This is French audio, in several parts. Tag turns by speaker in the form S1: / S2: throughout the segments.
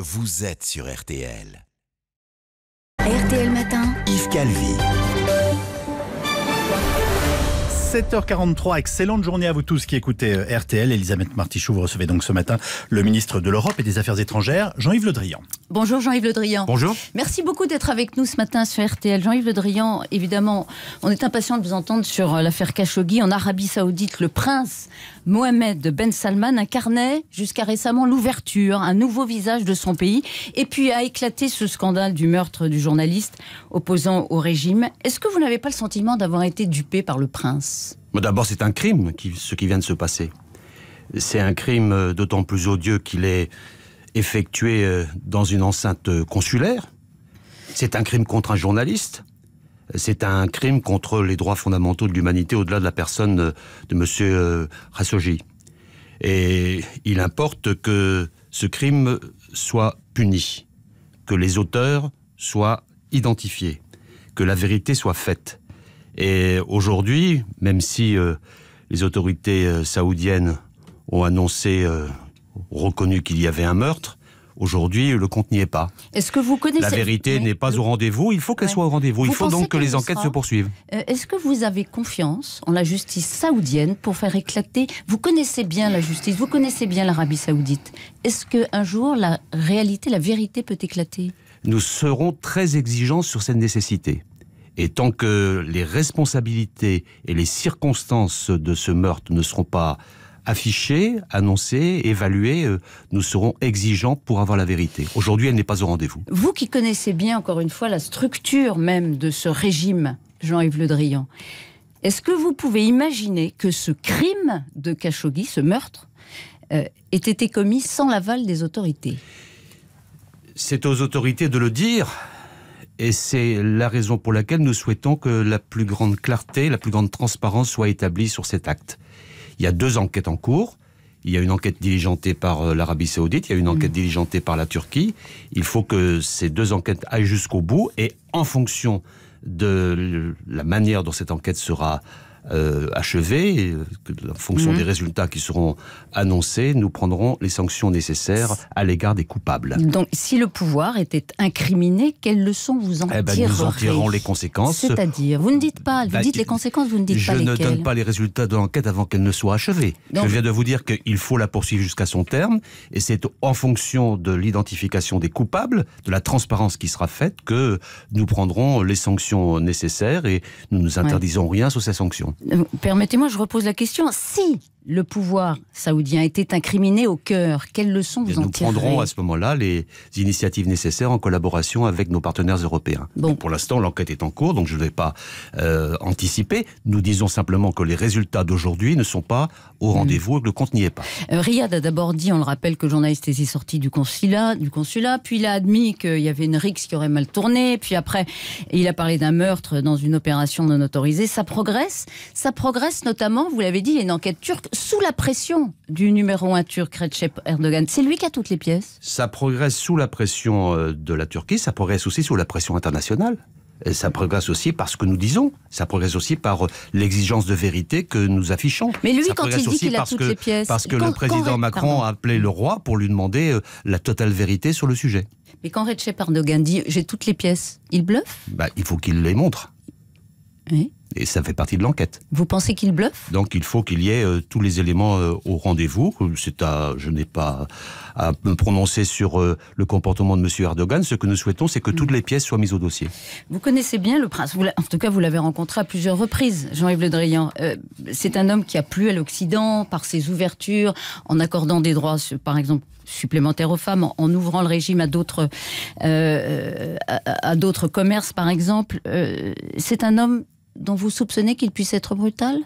S1: Vous êtes sur RTL. RTL Matin. Yves Calvi. 7h43, excellente journée
S2: à vous tous qui écoutez euh, RTL. Elisabeth Martichoux, vous recevez donc ce matin le ministre de l'Europe et des Affaires étrangères, Jean-Yves Le Drian.
S1: Bonjour Jean-Yves Le Drian. Bonjour. Merci beaucoup d'être avec nous ce matin sur RTL. Jean-Yves Le Drian, évidemment, on est impatient de vous entendre sur euh, l'affaire Khashoggi en Arabie Saoudite. Le prince Mohamed Ben Salman incarnait jusqu'à récemment l'ouverture, un nouveau visage de son pays. Et puis a éclaté ce scandale du meurtre du journaliste opposant au régime. Est-ce que vous n'avez pas le sentiment d'avoir été dupé par le prince
S2: D'abord, c'est un crime, ce qui vient de se passer. C'est un crime euh, d'autant plus odieux qu'il est effectué euh, dans une enceinte euh, consulaire. C'est un crime contre un journaliste c'est un crime contre les droits fondamentaux de l'humanité au-delà de la personne de M. Rassoji. Euh, Et il importe que ce crime soit puni, que les auteurs soient identifiés, que la vérité soit faite. Et aujourd'hui, même si euh, les autorités euh, saoudiennes ont annoncé, reconnu qu'il y avait un meurtre, Aujourd'hui, le compte n'y est pas.
S1: Est-ce que vous connaissez La
S2: vérité n'est pas au rendez-vous. Il faut qu'elle soit au rendez-vous. Il faut donc que, les enquêtes se poursuivent.
S1: Euh, est-ce que vous avez confiance en la justice saoudienne pour faire éclater Vous connaissez bien la justice, vous connaissez bien l'Arabie saoudite. Est-ce qu'un jour, la réalité, la vérité peut éclater
S2: Nous serons très exigeants sur cette nécessité. Et tant que les responsabilités et les circonstances de ce meurtre ne seront pas affiché annoncé évaluée. Euh, nous serons exigeants pour avoir la vérité. Aujourd'hui, elle n'est pas au rendez-vous.
S1: Vous qui connaissez bien, encore une fois, la structure même de ce régime, Jean-Yves Le Drian, est-ce que vous pouvez imaginer que ce crime de Khashoggi, ce meurtre, euh, ait été commis sans l'aval des autorités
S2: C'est aux autorités de le dire. Et c'est la raison pour laquelle nous souhaitons que la plus grande clarté, la plus grande transparence soit établie sur cet acte. Il y a deux enquêtes en cours. Il y a une enquête diligentée par euh, l'Arabie Saoudite, il y a une enquête mm. diligentée par la Turquie. Il faut que ces deux enquêtes aillent jusqu'au bout et en fonction de la manière dont cette enquête sera euh, achevé euh, en fonction mhm. des résultats qui seront annoncés, nous prendrons les sanctions nécessaires à l'égard des
S1: coupables. Donc, si le pouvoir était incriminé, quelles leçons vous en eh ben, tirerez Nous en tirerons les conséquences. C'est-à-dire, vous ne dites pas, vous ben, dites les conséquences, vous ne dites pas lesquelles. Je ne donne pas
S2: les résultats de l'enquête avant qu'elle ne soit achevée. je viens de vous dire qu'il faut la poursuivre jusqu'à son terme, et c'est en fonction de l'identification des coupables, de la transparence qui sera faite, que nous prendrons les sanctions nécessaires et nous ne nous interdisons rien sous ces sanctions.
S1: Permettez-moi, je repose la question. Si le pouvoir saoudien était incriminé au cœur. Quelles leçons vous en Nous prendrons à ce
S2: moment-là les initiatives nécessaires en collaboration avec nos partenaires européens. Bon. Pour l'instant, l'enquête est en cours, donc je ne vais pas euh, anticiper. Nous disons simplement que les résultats d'aujourd'hui ne sont pas au hmm. rendez-vous et que le compte n'y est pas.
S1: Euh, Riyad a d'abord dit, on le rappelle, que le journaliste était sorti du consulat, du consulat, puis il a admis qu'il y avait une rixe qui aurait mal tourné, puis après, il a parlé d'un meurtre dans une opération non autorisée. Ça progresse, ça progresse notamment, vous l'avez dit, il y a une enquête turque sous la pression du numéro un turc Recep Erdogan. C'est lui qui a toutes les pièces.
S2: Ça progresse sous la pression euh, de la Turquie, ça progresse aussi sous la pression internationale. Et ça progresse aussi par ce que nous disons. Ça progresse aussi par euh, l'exigence de vérité que nous affichons. Mais lui, quand il dit qu'il a toutes les pièces... Parce que le président Macron a appelé le roi pour lui demander euh, la totale vérité sur le sujet.
S1: Mais quand Recep Erdogan dit « j'ai toutes les pièces », il bluffe
S2: bah, Il faut qu'il les montre. Oui. Et ça fait partie de l'enquête.
S1: Vous pensez qu'il bluffe
S2: Donc il faut qu'il y ait euh, tous les éléments euh, au rendez-vous. C'est à, je n'ai pas à me prononcer sur euh, le comportement de M. Erdogan. Ce que nous souhaitons, c'est que toutes mm. les pièces soient mises au dossier.
S1: Vous connaissez bien le prince. en tout cas, vous l'avez rencontré à plusieurs reprises, Jean-Yves Le Drian. c'est un homme qui a plu à l'Occident par ses ouvertures, en accordant des droits, par exemple, supplémentaires aux femmes, en, ouvrant le régime à d'autres, à d'autres commerces, par exemple. c'est un homme dont vous soupçonnez qu'il puisse être brutal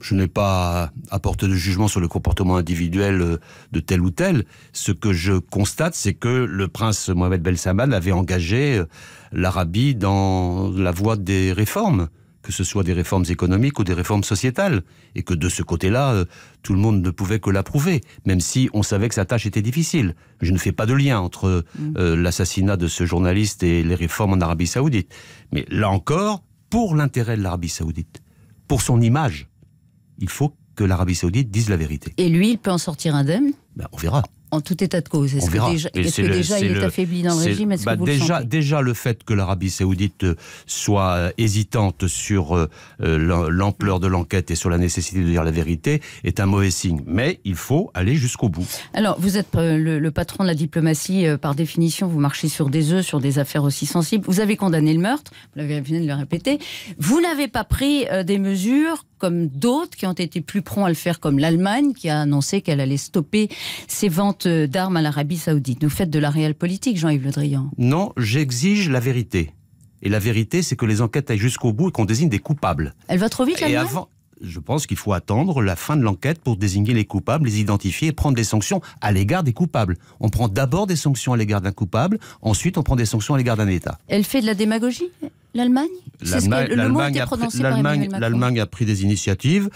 S2: je n'ai pas à porter de jugement sur le comportement individuel euh, de tel ou tel. Ce que je constate, c'est que le prince Mohamed ben Salman avait engagé euh, l'Arabie dans la voie des réformes, que ce soit des réformes économiques ou des réformes sociétales, et que de ce côté-là, euh, tout le monde ne pouvait que l'approuver, même si on savait que sa tâche était difficile. Je ne fais pas de lien entre mm. l'assassinat de ce journaliste et les réformes en Arabie saoudite. Mais là encore, pour l'intérêt de l'Arabie saoudite, pour son image. Il faut que l'Arabie saoudite dise la vérité.
S1: Et lui, il peut en sortir indemne ben, On verra en tout état de cause Est-ce que déjà, il est, affaibli dans le régime bah que vous déjà, le
S2: déjà le fait que l'Arabie saoudite euh, soit euh, hésitante sur euh, l'ampleur de l'enquête et sur la nécessité de dire la vérité est un mauvais signe. Mais il faut aller jusqu'au bout.
S1: Alors, vous êtes le, patron de la diplomatie, par définition, vous marchez sur des œufs, sur des affaires aussi sensibles. Vous avez condamné le meurtre, vous l'avez de le répéter. Vous n'avez pas pris des mesures comme d'autres qui ont été plus prompts à le faire, comme l'Allemagne, qui a annoncé qu'elle allait stopper ses ventes euh, d'armes à l'Arabie Saoudite. Vous faites de la réelle politique, Jean-Yves Le Drian.
S2: Non, j'exige la vérité. Et la vérité, c'est que les enquêtes aillent jusqu'au bout et qu'on désigne des coupables.
S1: Elle va trop vite, la Et avant,
S2: je pense qu'il faut attendre la fin de l'enquête pour désigner les coupables, les identifier et prendre des sanctions à l'égard des coupables. On prend d'abord des sanctions à l'égard d'un coupable, ensuite on prend des sanctions à l'égard d'un État.
S1: Elle fait de la démagogie, l'Allemagne L'Allemagne
S2: a, a, pris des initiatives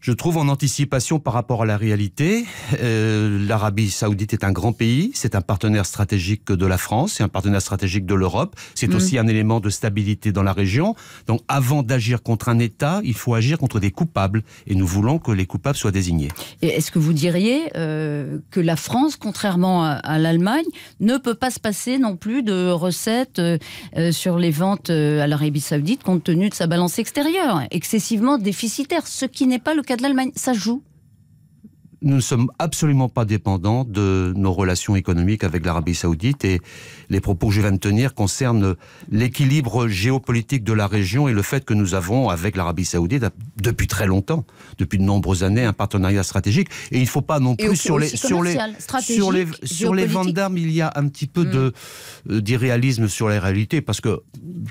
S2: je trouve en anticipation par rapport à la réalité. Euh, L'Arabie saoudite est un grand pays, c'est un partenaire stratégique de la France, c'est un partenaire stratégique de l'Europe, c'est mm. aussi un élément de stabilité dans la région. Donc avant d'agir contre un État, il faut agir contre des coupables, et nous voulons que les coupables soient désignés.
S1: est-ce que vous diriez euh, que la France, contrairement à, l'Allemagne, ne peut pas se passer non plus de recettes euh, sur les ventes à l'Arabie saoudite compte tenu de sa balance extérieure, excessivement déficitaire, ce qui n'est pas le cas de l'Allemagne, ça joue
S2: nous ne sommes absolument pas dépendants de nos relations économiques avec l'Arabie saoudite et les propos que je viens de tenir concernent l'équilibre géopolitique de la région et le fait que nous avons avec l'Arabie saoudite depuis très longtemps, depuis de nombreuses années, un partenariat stratégique. Et il ne faut pas non plus sur les, sur les, sur les, sur les ventes d'armes, il y a un petit peu de mm. euh, d'irréalisme sur la réalité parce que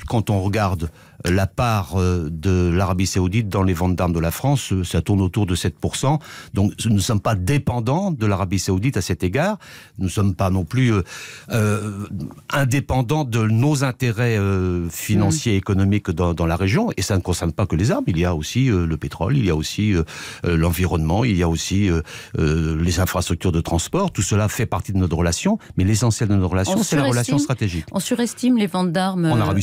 S2: quand on regarde la part euh, de l'Arabie saoudite dans les ventes d'armes de la France, euh, ça tourne autour de 7%. Donc nous ne sommes pas dépendants de l'Arabie saoudite à cet égard. Nous ne sommes pas non plus euh, indépendants de nos intérêts financiers et économiques dans, la région. Et ça ne concerne pas que les armes. Il y a aussi le pétrole, il y a aussi l'environnement, il y a aussi les infrastructures de transport. Tout cela fait partie de notre relation. Mais l'essentiel de notre relation, c'est la relation stratégique.
S1: On surestime les ventes d'armes en Arabie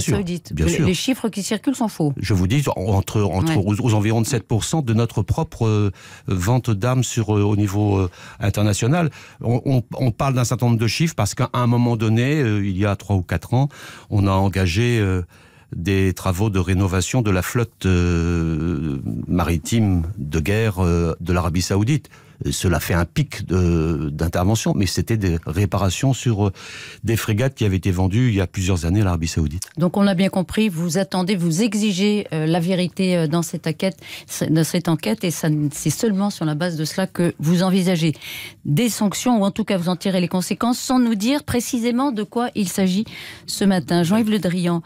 S1: saoudite. bien sûr qui circulent faux.
S2: Je vous dis, entre, entre aux, de 7% de notre propre euh, vente d'armes sur, euh, au niveau euh, international. On, on parle d'un certain nombre de chiffres parce qu'à un moment donné, il y a 3 ou 4 ans, on a engagé des travaux de rénovation de la flotte maritime de guerre de l'Arabie saoudite. Euh, cela fait un pic d'intervention, mais c'était des réparations sur euh, des frégates qui avaient été vendues il y a plusieurs années à l'Arabie Saoudite.
S1: Donc on l'a bien compris, vous attendez, vous exigez euh, la vérité dans cette enquête, dans cette enquête et c'est seulement sur la base de cela que vous envisagez des sanctions, ou en tout cas vous en tirez les conséquences, sans nous dire précisément de quoi il s'agit ce matin. Jean-Yves Le Drian,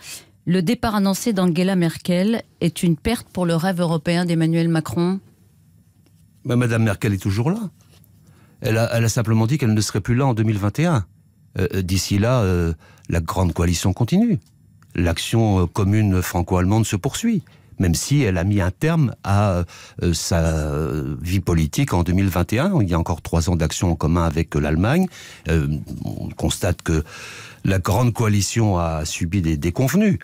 S1: le départ annoncé d'Angela Merkel est une perte pour le rêve européen d'Emmanuel Macron
S2: mais bah, Madame Merkel est toujours là. Elle a, elle a simplement dit qu'elle ne serait plus là en 2021. Euh, euh, d'ici là, euh, la grande coalition continue. L'action commune franco-allemande se poursuit, même si elle a mis un terme à sa vie politique en 2021. Il y a encore trois ans d'action en commun avec l'Allemagne. on constate que la grande coalition a subi des déconvenues.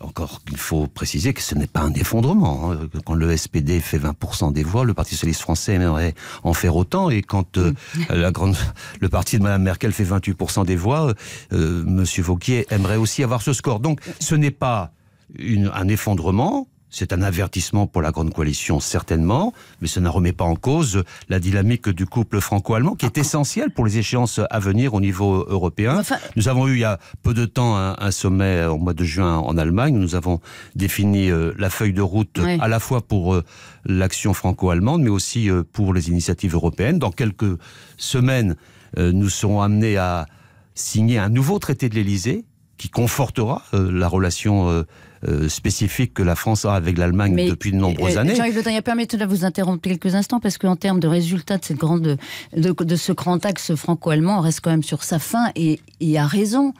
S2: Encore il faut préciser que ce n'est pas un effondrement. Hein. Quand le SPD fait 20% des voix, le Parti socialiste français aimerait en faire autant. Et quand euh, mm. le parti de Mme Merkel fait 28% des voix, euh, euh, M. Vauquier aimerait aussi avoir ce score. Donc ce n'est pas un effondrement, c'est un avertissement pour la grande coalition, certainement, mais ça ne remet pas en cause la dynamique du couple franco-allemand, qui ah, est essentielle pour les échéances à venir au niveau européen. Nous avons eu il y a peu de temps un, sommet au mois de juin en Allemagne. Nous avons défini euh, la feuille de route à la fois pour euh, l'action franco-allemande, mais aussi euh, pour les initiatives européennes. Dans quelques semaines, nous serons amenés à signer un nouveau traité de l'Elysée qui confortera la relation euh, spécifique que la France a avec l'Allemagne depuis de nombreuses euh, années. Jean-Yves
S1: Le Drian, permettez-moi de vous interrompre quelques instants parce qu'en termes de résultats de, cette grande, de, ce grand axe franco-allemand, on reste quand même sur sa fin et, il a raison.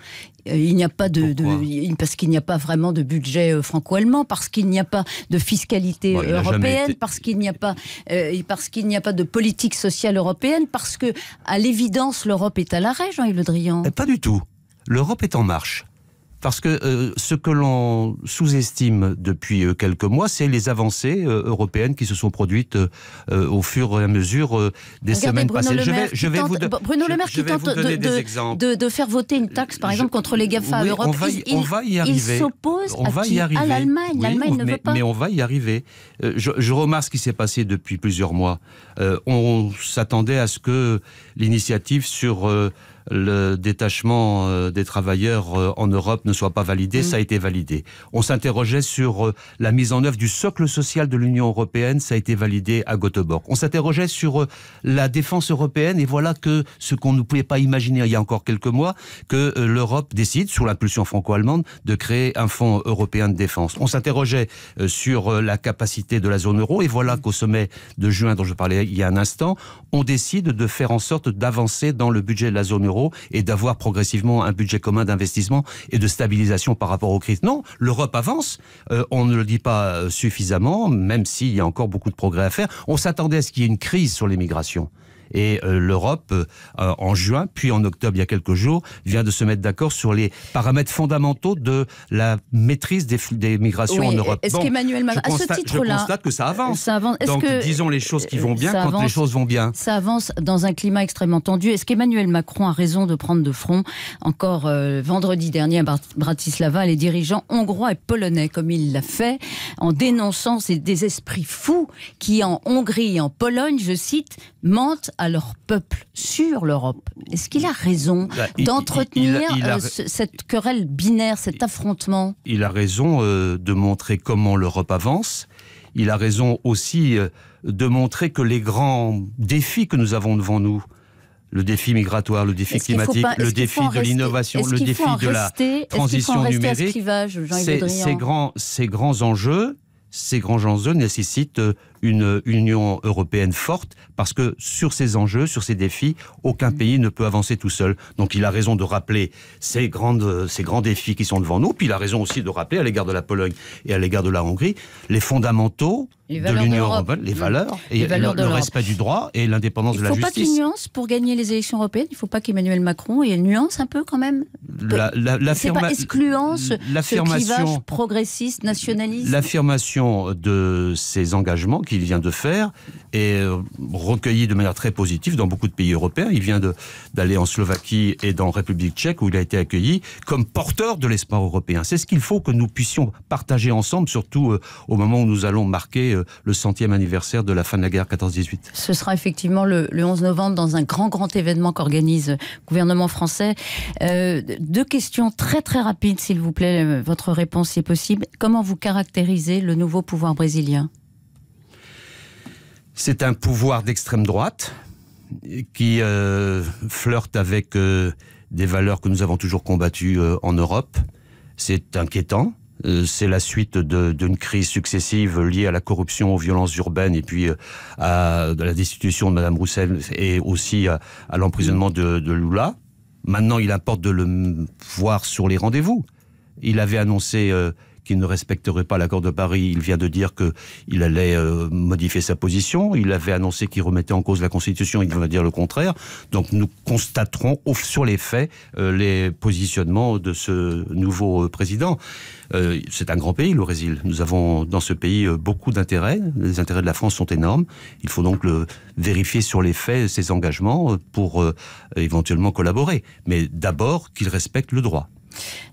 S1: Euh, il n'y a pas de, parce qu'il n'y a pas vraiment de budget franco-allemand, parce qu'il n'y a pas de fiscalité européenne, parce qu'il n'y a pas parce qu'il n'y a pas de politique sociale européenne, parce que à l'évidence l'Europe est à l'arrêt, Jean-Yves Le Drian. Eh, pas du
S2: tout. L'Europe est en marche parce que euh, ce que l'on sous-estime depuis euh, quelques mois, c'est les avancées euh, européennes qui se sont produites au fur et à mesure des semaines passées. je vais, je vais vous Bruno Le Maire qui tente
S1: de, faire voter une taxe, par exemple, contre les GAFA oui, à On va y, il, va y arriver. Il s'oppose à, l'Allemagne. L'Allemagne ne veut pas. Mais on
S2: va y arriver. je, remarque ce qui s'est passé depuis plusieurs mois. on s'attendait à ce que l'initiative sur le détachement euh, des travailleurs euh, en Europe ne soit pas validé, mm. ça a été validé. On s'interrogeait sur euh, la mise en œuvre du socle social de l'Union européenne, ça a été validé à Göteborg. On s'interrogeait sur la défense européenne et voilà que ce qu'on ne pouvait pas imaginer il y a encore quelques mois, que l'Europe décide, sous l'impulsion franco-allemande, de créer un fonds européen de défense. On s'interrogeait sur la capacité de la zone euro et voilà qu'au sommet de juin dont je parlais il y a un instant, on décide de faire en sorte d'avancer dans le budget de la zone euro et d'avoir progressivement un budget commun d'investissement et de stabilisation par rapport aux crises. Non, l'Europe avance. Euh, on ne le dit pas euh, suffisamment, même s'il y a encore beaucoup de progrès à faire. On s'attendait à ce qu'il y ait une crise sur l'immigration. Et euh, l'Europe, euh, euh, en juin, puis en octobre, il y a quelques jours, vient de se mettre d'accord sur les paramètres fondamentaux de la maîtrise des, des migrations en Europe. Est-ce qu'Emmanuel Macron, à ce titre-là, constate que ça avance. Ça avance. Donc disons les choses qui vont bien quand les choses vont bien.
S1: Ça avance dans un climat extrêmement tendu. Est-ce qu'Emmanuel Macron a raison de prendre de front encore vendredi dernier à Bratislava les dirigeants hongrois et polonais comme il l'a fait en dénonçant ces désesprits esprits fous qui en Hongrie et en Pologne, je cite, mentent à leur peuple sur l'Europe. Est-ce qu'il a raison d'entretenir cette querelle binaire, cet affrontement
S2: Il a raison euh, de montrer comment l'Europe avance. Il a raison aussi euh, de montrer que les grands défis que nous avons devant nous, le défi migratoire, le défi climatique, le défi de l'innovation, le défi de la transition numérique, grands, ces grands enjeux, ces grands enjeux nécessitent euh, une Union européenne forte, parce que sur ces enjeux, sur ces défis, aucun pays ne peut avancer tout seul. Donc il a raison de rappeler ces, grandes, ces grands défis qui sont devant nous, puis il a raison aussi de rappeler à l'égard de la Pologne et à l'égard de la Hongrie les fondamentaux
S1: de l'Union européenne, les mm. valeurs, et le, respect
S2: du droit et l'indépendance de la justice. Il ne faut pas qu'il
S1: nuance pour gagner les élections européennes. Il ne faut pas qu'Emmanuel Macron ait une nuance un peu quand même.
S2: La, la pas
S1: progressiste, nationaliste.
S2: L'affirmation de ses engagements qu'il vient de faire est euh, recueillie de manière très positive dans beaucoup de pays européens. Il vient d'aller en Slovaquie et dans République tchèque où il a été accueilli comme porteur de l'espoir européen. C'est ce qu'il faut que nous puissions partager ensemble, surtout euh, au moment où nous allons marquer euh, le centième anniversaire de la fin de la guerre 14-18.
S1: Ce sera effectivement le, 11 novembre dans un grand, grand événement qu'organise le gouvernement français. Euh, deux questions très, très rapides, s'il vous plaît. Euh, votre réponse, si possible. Comment vous caractérisez le nouveau pouvoir brésilien
S2: C'est un pouvoir d'extrême droite qui euh, flirte avec des valeurs que nous avons toujours combattues en Europe. C'est inquiétant. Euh, c'est la suite d'une crise successive liée à la corruption, aux violences urbaines et puis euh, à, la destitution de Mme Roussel et aussi à, l'emprisonnement de, de, Lula. Maintenant, il importe de le voir sur les rendez-vous. Il avait annoncé euh, qui ne respecterait pas l'accord de Paris. Il vient de dire qu'il allait euh, modifier sa position. Il avait annoncé qu'il remettait en cause la Constitution. Il vient dire le contraire. Donc nous constaterons sur les faits euh, les positionnements de ce nouveau euh, président. c'est un grand pays, le Brésil. Nous avons dans ce pays beaucoup d'intérêts. Les intérêts de la France sont énormes. Il faut donc le vérifier sur les faits ses engagements pour éventuellement collaborer. Mais d'abord qu'il respecte le droit.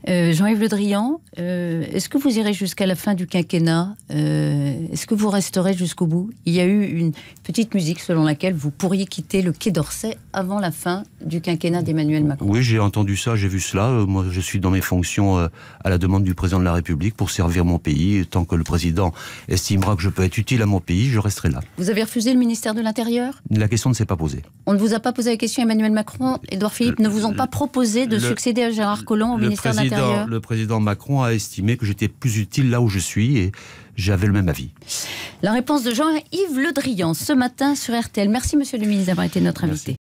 S1: Euh, Jean-Yves Le Drian, euh, est-ce que vous irez jusqu'à la fin du quinquennat euh, Est-ce que vous resterez jusqu'au bout Il y a eu une petite musique selon laquelle vous pourriez quitter le Quai d'Orsay avant la fin du quinquennat d'Emmanuel Macron.
S2: Oui, j'ai entendu ça, j'ai vu cela. Moi, je suis dans mes fonctions à la demande du président de la République pour servir mon pays. tant que le président estimera que je peux être utile à mon pays, je resterai là.
S1: Vous avez refusé le ministère de l'Intérieur
S2: La question ne s'est pas posée.
S1: On ne vous a pas posé la question, Emmanuel Macron, Edouard Philippe, ne vous ont pas proposé de succéder à Gérard Collomb le
S2: président Macron a estimé que j'étais plus utile là où je suis et j'avais le même avis.
S1: La réponse de Jean-Yves Le Drian ce matin sur RTL. Merci, monsieur le ministre, d'avoir été notre invité.